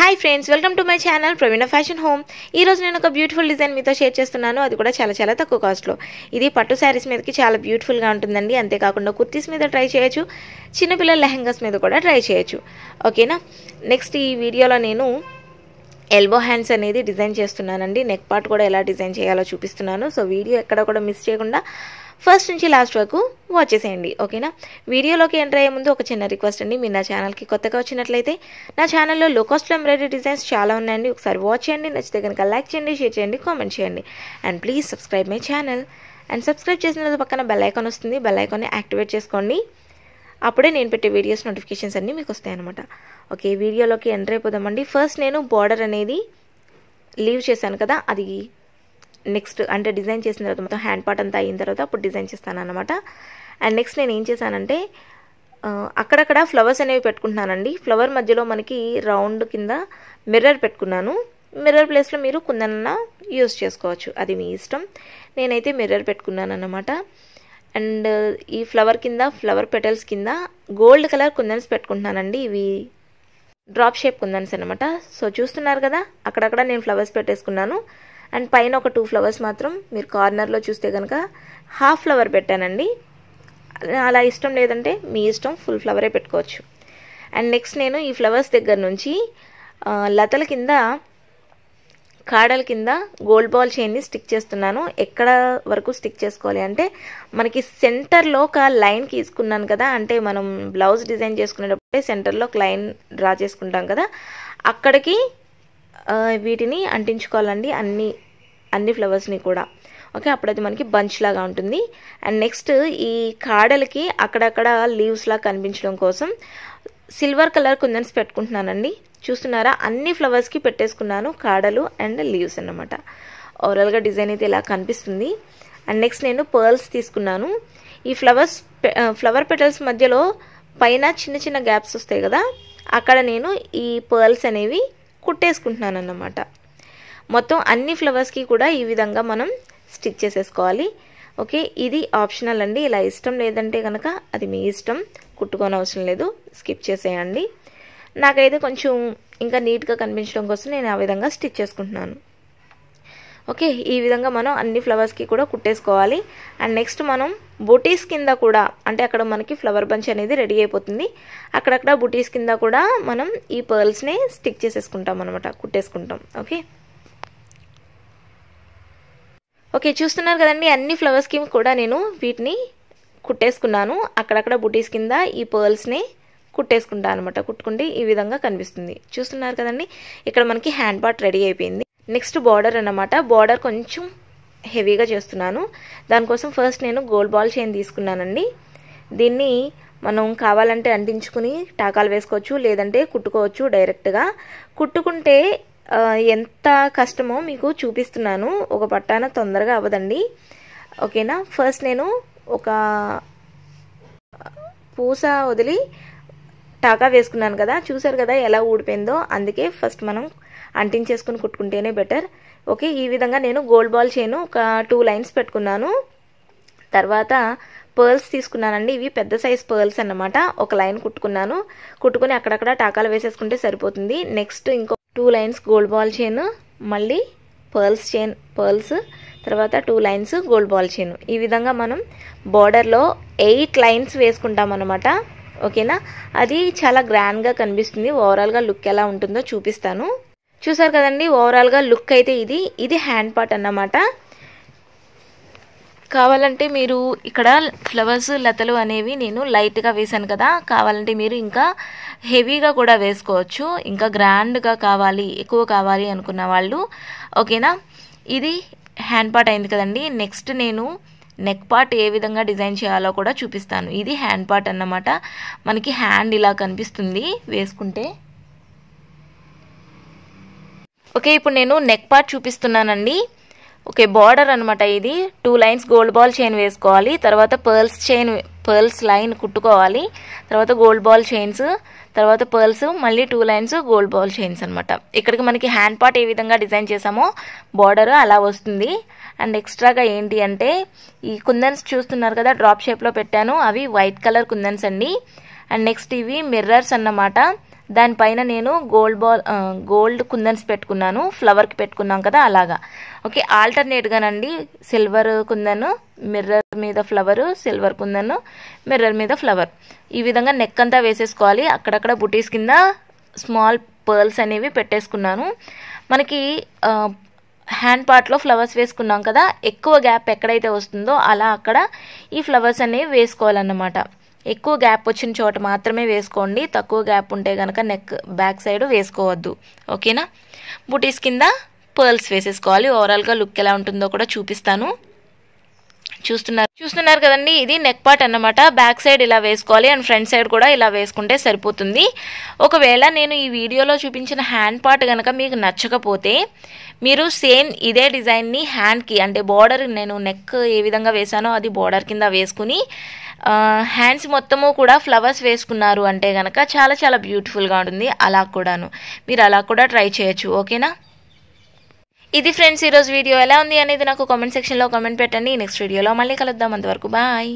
hi friends welcome to my channel Praveena fashion home ఈరోజు నేను ఒక బ్యూటిఫుల్ డిజైన్ మీతో షేర్ చేస్తున్నాను అది కూడా చాలా చాలా తక్కువ కాస్ట్లో ఇది పట్టు శారీస్ మీదకి చాలా బ్యూటిఫుల్గా ఉంటుందండి అంతేకాకుండా కుర్తీస్ మీద ట్రై చేయొచ్చు చిన్నపిల్లల లెహెంగాస్ మీద కూడా ట్రై చేయొచ్చు ఓకేనా నెక్స్ట్ ఈ వీడియోలో నేను ఎల్బో హ్యాండ్స్ అనేది డిజైన్ చేస్తున్నానండి నెక్ పార్ట్ కూడా ఎలా డిజైన్ చేయాలో చూపిస్తున్నాను సో వీడియో ఎక్కడ కూడా మిస్ చేయకుండా ఫస్ట్ నుంచి లాస్ట్ వరకు వాచ్ చేసేయండి ఓకేనా వీడియోలోకి ఎంటర్ అయ్యే ముందు ఒక చిన్న రిక్వెస్ట్ అండి మీరు నా ఛానల్కి కొత్తగా వచ్చినట్లయితే నా ఛానల్లో లో కాస్ట్ ఎంబ్రాయిడరీ డిజైన్స్ చాలా ఉన్నాయండి ఒకసారి వాచ్ చేయండి నచ్చితే కనుక లైక్ చేయండి షేర్ చేయండి కామెంట్ చేయండి and please subscribe my channel and subscribe చేసిన పక్కన బెల్ ఐకాన్ వస్తుంది బెల్ ఐకాన్ని యాక్టివేట్ చేసుకోండి అప్పుడే నేను పెట్టే వీడియోస్ నోటిఫికేషన్స్ అన్నీ మీకు వస్తాయన్నమాట ఓకే వీడియోలోకి ఎంటర్ అయిపోదామండి ఫస్ట్ నేను బార్డర్ అనేది లీవ్ చేశాను కదా అది నెక్స్ట్ అంటే డిజైన్ చేసిన తర్వాత మొత్తం హ్యాండ్ పార్ట్ అంతా అయిన తర్వాత అప్పుడు డిజైన్ చేస్తాను అనమాట అండ్ నెక్స్ట్ నేను ఏం చేశానంటే అక్కడక్కడ ఫ్లవర్స్ అనేవి పెట్టుకుంటున్నానండి ఫ్లవర్ మధ్యలో మనకి రౌండ్ కింద మిర్రర్ పెట్టుకున్నాను మిర్రర్ ప్లేస్లో మీరు కుందన యూస్ చేసుకోవచ్చు అది మీ ఇష్టం నేనైతే మిర్రర్ పెట్టుకున్నాను అనమాట అండ్ ఈ ఫ్లవర్ కింద ఫ్లవర్ పెటల్స్ కింద గోల్డ్ కలర్ కుందన్స్ పెట్టుకుంటున్నానండి ఇవి డ్రాప్ షేప్ కుందన్స్ అనమాట సో చూస్తున్నారు కదా అక్కడక్కడ నేను ఫ్లవర్స్ పెట్టేసుకున్నాను అండ్ పైన ఒక టూ ఫ్లవర్స్ మాత్రం మీరు కార్నర్లో చూస్తే కనుక హాఫ్ ఫ్లవర్ పెట్టానండి అలా ఇష్టం లేదంటే మీ ఇష్టం ఫుల్ ఫ్లవరే పెట్టుకోవచ్చు అండ్ నెక్స్ట్ నేను ఈ ఫ్లవర్స్ దగ్గర నుంచి లతల కింద కాడల కింద గోల్డ్ బాల్ చైన్ని స్టిక్ చేస్తున్నాను ఎక్కడ వరకు స్టిక్ చేసుకోవాలి అంటే మనకి సెంటర్లో ఒక లైన్ తీసుకున్నాను కదా అంటే మనం బ్లౌజ్ డిజైన్ చేసుకునేటప్పుడే సెంటర్లో ఒక లైన్ డ్రా చేసుకుంటాం కదా అక్కడికి వీటిని అంటించుకోవాలండి అన్ని అన్ని ఫ్లవర్స్ని కూడా ఓకే అప్పుడైతే మనకి బంచ్ లాగా ఉంటుంది అండ్ నెక్స్ట్ ఈ కాడలకి అక్కడక్కడ లీవ్స్ లా కనిపించడం కోసం సిల్వర్ కలర్ కుందన్స్ పెట్టుకుంటున్నానండి చూస్తున్నారా అన్ని ఫ్లవర్స్కి పెట్టేసుకున్నాను కాడలు అండ్ లీవ్స్ అనమాట ఓవరాల్గా డిజైన్ అయితే ఇలా కనిపిస్తుంది అండ్ నెక్స్ట్ నేను పర్ల్స్ తీసుకున్నాను ఈ ఫ్లవర్స్ ఫ్లవర్ పెటల్స్ మధ్యలో పైన చిన్న చిన్న గ్యాప్స్ వస్తాయి కదా అక్కడ నేను ఈ పర్ల్స్ అనేవి కుట్టేసుకుంటున్నాను అన్నమాట మొత్తం అన్ని ఫ్లవర్స్కి కూడా ఈ విధంగా మనం స్టిచ్ చేసేసుకోవాలి ఓకే ఇది ఆప్షనల్ అండి ఇలా ఇష్టం లేదంటే కనుక అది మీ ఇష్టం కుట్టుకోని అవసరం లేదు స్కిప్ చేసేయండి నాకైతే కొంచెం ఇంకా నీట్గా కనిపించడం కోసం నేను ఆ విధంగా స్టిచ్ చేసుకుంటున్నాను ఓకే ఈ విధంగా మనం అన్ని ఫ్లవర్స్కి కూడా కుట్టేసుకోవాలి అండ్ నెక్స్ట్ మనం బుటీస్ కింద కూడా అంటే అక్కడ మనకి ఫ్లవర్ బంచ్ అనేది రెడీ అయిపోతుంది అక్కడక్కడ బుటీస్ కింద కూడా మనం ఈ పర్ల్స్ని స్టిక్ చేసేసుకుంటాం అనమాట కుట్టేసుకుంటాం ఓకే ఓకే చూస్తున్నారు కదండి అన్ని ఫ్లవర్స్కి కూడా నేను వీటిని కుట్టేసుకున్నాను అక్కడక్కడ బుటీస్ కింద ఈ పర్ల్స్ని కుట్టేసుకుంటాను అనమాట కుట్టుకుంటే ఈ విధంగా కనిపిస్తుంది చూస్తున్నారు కదండి ఇక్కడ మనకి హ్యాండ్ బాట్ రెడీ అయిపోయింది నెక్స్ట్ బార్డర్ అన్నమాట బార్డర్ కొంచెం హెవీగా చేస్తున్నాను దానికోసం ఫస్ట్ నేను గోల్డ్ బాల్ చైన్ తీసుకున్నానండి దీన్ని మనం కావాలంటే అంటించుకుని టాకాలు వేసుకోవచ్చు లేదంటే కుట్టుకోవచ్చు డైరెక్ట్గా కుట్టుకుంటే ఎంత కష్టమో మీకు చూపిస్తున్నాను ఒక పట్టాన తొందరగా అవ్వదండి ఓకేనా ఫస్ట్ నేను ఒక పూస వదిలి టాకా వేసుకున్నాను కదా చూసారు కదా ఎలా ఊడిపోయిందో అందుకే ఫస్ట్ మనం అంటించేసుకుని కుట్టుకుంటేనే బెటర్ ఓకే ఈ విధంగా నేను గోల్డ్ బాల్ చేయను ఒక టూ లైన్స్ పెట్టుకున్నాను తర్వాత పర్ల్స్ తీసుకున్నానండి ఇవి పెద్ద సైజ్ పర్ల్స్ అన్నమాట ఒక లైన్ కుట్టుకున్నాను కుట్టుకుని అక్కడక్కడ టాకాలు వేసేసుకుంటే సరిపోతుంది నెక్స్ట్ ఇంకో two lines gold ball chain మళ్ళీ పర్ల్స్ చైన్ పర్ల్స్ తర్వాత two lines gold ball chain ఈ విధంగా మనం బార్డర్లో ఎయిట్ లైన్స్ వేసుకుంటాం అనమాట ఓకేనా అది చాలా గ్రాండ్గా కనిపిస్తుంది ఓవరాల్గా లుక్ ఎలా ఉంటుందో చూపిస్తాను చూసారు కదండి ఓవరాల్గా లుక్ అయితే ఇది ఇది హ్యాండ్ పార్ట్ అన్నమాట కావాలంటే మీరు ఇక్కడ ఫ్లవర్స్ లతలు అనేవి నేను లైట్గా వేశాను కదా కావాలంటే మీరు ఇంకా హెవీగా కూడా వేసుకోవచ్చు ఇంకా గ్రాండ్గా కావాలి ఎక్కువ కావాలి అనుకున్న వాళ్ళు ఓకేనా ఇది హ్యాండ్ పార్ట్ అయింది కదండి నెక్స్ట్ నేను నెక్ పార్ట్ ఏ విధంగా డిజైన్ చేయాలో కూడా చూపిస్తాను ఇది హ్యాండ్ పార్ట్ అన్నమాట మనకి హ్యాండ్ ఇలా కనిపిస్తుంది వేసుకుంటే ఓకే ఇప్పుడు నేను నెక్ పార్ట్ చూపిస్తున్నానండి ఓకే బార్డర్ అనమాట ఇది two lines gold ball chain వేసుకోవాలి తర్వాత పర్ల్స్ చైన్ పర్ల్స్ లైన్ కుట్టుకోవాలి తర్వాత గోల్డ్ బాల్ చైన్స్ తర్వాత పర్ల్స్ మళ్ళీ two lines gold ball chains అనమాట ఇక్కడికి మనకి హ్యాండ్ పార్ట్ ఏ విధంగా డిజైన్ చేసామో బార్డర్ అలా వస్తుంది అండ్ ఎక్స్ట్రాగా ఏంటి అంటే ఈ కుందన్స్ చూస్తున్నారు కదా డ్రాప్ షేప్లో పెట్టాను అవి వైట్ కలర్ కుందన్స్ అండి అండ్ నెక్స్ట్ ఇవి మిర్రర్స్ అన్నమాట దానిపైన నేను గోల్డ్ బాల్ గోల్డ్ కుందన్స్ పెట్టుకున్నాను ఫ్లవర్కి పెట్టుకున్నాం కదా అలాగా ఓకే ఆల్టర్నేట్గానండి సిల్వర్ కుందను మిర్రర్ మీద ఫ్లవరు సిల్వర్ కుందను మిర్రర్ మీద ఫ్లవర్ ఈ విధంగా నెక్ అంతా వేసేసుకోవాలి అక్కడక్కడ బుటీస్ కింద స్మాల్ పర్ల్స్ అనేవి పెట్టేసుకున్నాను మనకి హ్యాండ్ పార్ట్లో ఫ్లవర్స్ వేసుకున్నాం కదా ఎక్కువ గ్యాప్ ఎక్కడైతే వస్తుందో అలా అక్కడ ఈ ఫ్లవర్స్ అనేవి వేసుకోవాలన్నమాట ఎక్కువ గ్యాప్ వచ్చిన చోట మాత్రమే వేసుకోండి తక్కువ గ్యాప్ ఉంటే కనుక నెక్ బ్యాక్ సైడ్ వేసుకోవద్దు ఓకేనా బుటీస్ కింద పర్ల్స్ వేసేసుకోవాలి ఓవరాల్గా లుక్ ఎలా ఉంటుందో కూడా చూపిస్తాను చూస్తున్నారు చూస్తున్నారు కదండి ఇది నెక్ పార్ట్ అన్నమాట బ్యాక్ సైడ్ ఇలా వేసుకోవాలి అండ్ ఫ్రంట్ సైడ్ కూడా ఇలా వేసుకుంటే సరిపోతుంది ఒకవేళ నేను ఈ వీడియోలో చూపించిన హ్యాండ్ పార్ట్ కనుక మీకు నచ్చకపోతే మీరు సేమ్ ఇదే డిజైన్ని హ్యాండ్కి అంటే బార్డర్ నేను నెక్ ఏ విధంగా వేసానో అది బార్డర్ కింద వేసుకుని హ్యాండ్స్ మొత్తము కూడా ఫ్లవర్స్ వేసుకున్నారు అంటే కనుక చాలా చాలా బ్యూటిఫుల్గా ఉంటుంది అలా కూడాను మీరు అలా కూడా ట్రై చేయొచ్చు ఓకేనా ఇది ఫ్రెండ్స్ ఈరోజు వీడియో ఎలా ఉంది అనేది నాకు కామెంట్ సెక్షన్లో కామెంట్ పెట్టండి నెక్స్ట్ వీడియోలో మళ్ళీ కలుద్దాం అంతవరకు బాయ్